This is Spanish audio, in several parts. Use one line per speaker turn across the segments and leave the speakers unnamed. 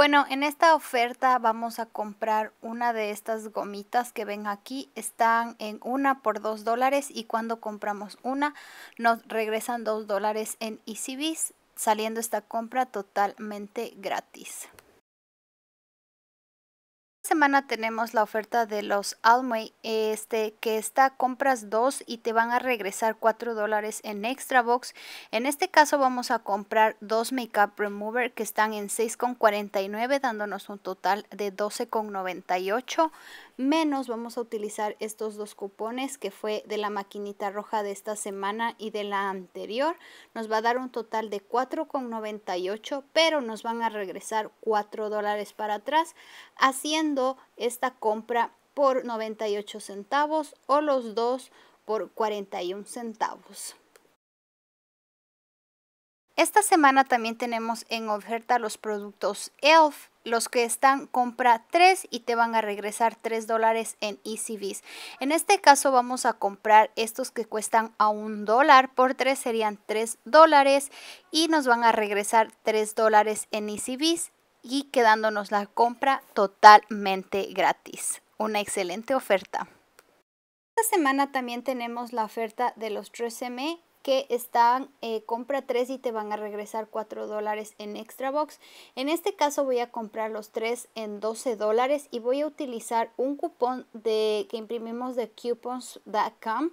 Bueno, en esta oferta vamos a comprar una de estas gomitas que ven aquí. Están en una por dos dólares y cuando compramos una nos regresan dos dólares en EasyBiz, saliendo esta compra totalmente gratis semana tenemos la oferta de los Almay, este, que está compras dos y te van a regresar cuatro dólares en extra box. En este caso vamos a comprar dos makeup remover que están en 6,49 dándonos un total de 12,98 menos vamos a utilizar estos dos cupones que fue de la maquinita roja de esta semana y de la anterior. Nos va a dar un total de 4,98 pero nos van a regresar cuatro dólares para atrás haciendo esta compra por 98 centavos o los dos por 41 centavos. Esta semana también tenemos en oferta los productos ELF, los que están compra 3 y te van a regresar 3 dólares en ECVs. En este caso vamos a comprar estos que cuestan a un dólar por 3 serían 3 dólares y nos van a regresar 3 dólares en ECVs y quedándonos la compra totalmente gratis. Una excelente oferta. Esta semana también tenemos la oferta de los 3M que están eh, compra 3 y te van a regresar 4 dólares en extra box. En este caso voy a comprar los 3 en 12 dólares y voy a utilizar un cupón de, que imprimimos de coupons.com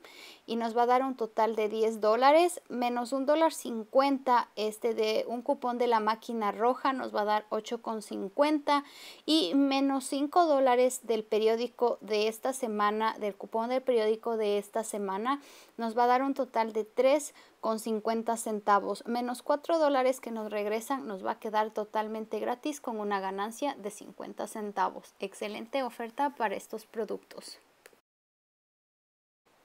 y nos va a dar un total de 10 dólares menos un dólar 50 este de un cupón de la máquina roja nos va a dar 8,50 y menos 5 dólares del periódico de esta semana del cupón del periódico de esta semana nos va a dar un total de 3,50 centavos menos 4 dólares que nos regresan nos va a quedar totalmente gratis con una ganancia de 50 centavos excelente oferta para estos productos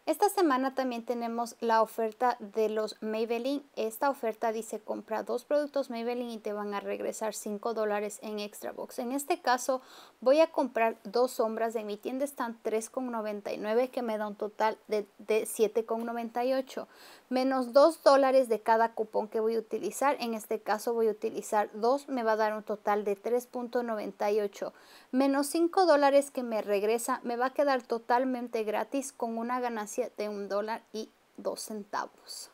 esta semana también tenemos la oferta de los Maybelline. Esta oferta dice compra dos productos Maybelline y te van a regresar 5 dólares en extra box. En este caso voy a comprar dos sombras. De mi tienda están 3,99 que me da un total de, 7,98. Menos 2 dólares de cada cupón que voy a utilizar. En este caso voy a utilizar dos. Me va a dar un total de 3,98. Menos 5 dólares que me regresa. Me va a quedar totalmente gratis con una ganancia de un dólar y dos centavos.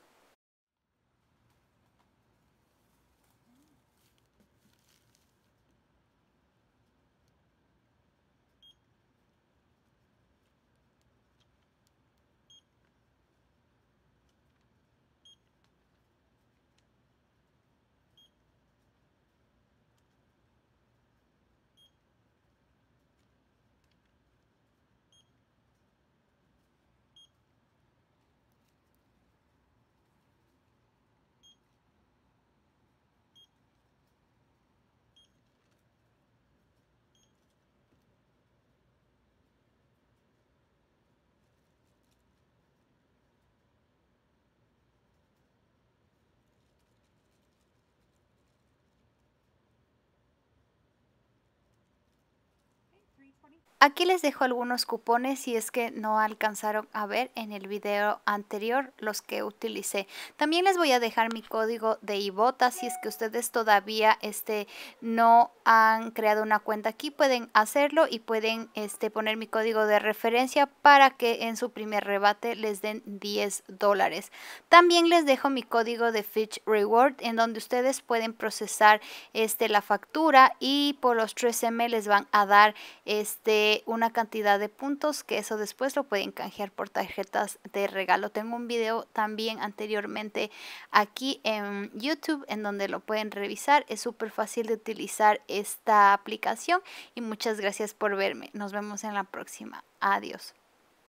Aquí les dejo algunos cupones si es que no alcanzaron a ver en el video anterior los que utilicé. También les voy a dejar mi código de IBOTA si es que ustedes todavía este, no han creado una cuenta aquí pueden hacerlo y pueden este, poner mi código de referencia para que en su primer rebate les den 10 dólares. También les dejo mi código de Fitch Reward en donde ustedes pueden procesar este, la factura y por los 3M les van a dar este, este, una cantidad de puntos que eso después lo pueden canjear por tarjetas de regalo. Tengo un video también anteriormente aquí en YouTube en donde lo pueden revisar. Es súper fácil de utilizar esta aplicación y muchas gracias por verme. Nos vemos en la próxima. Adiós.